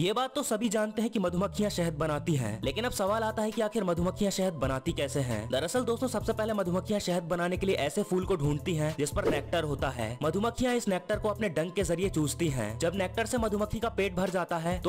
ये बात तो सभी जानते हैं कि मधुमक्खियां शहद बनाती हैं लेकिन अब सवाल आता है कि आखिर मधुमक्खियां शहद बनाती कैसे हैं दरअसल दोस्तों सबसे पहले मधुमक्खियां शहद बनाने के लिए ऐसे फूल को ढूंढती हैं जिस पर नेक्टर होता है मधुमक्खियां इस नेक्टर को अपने डंग के जरिए चूसती है जब नेक्टर से मधुमक्खी का पेट भर जाता है तो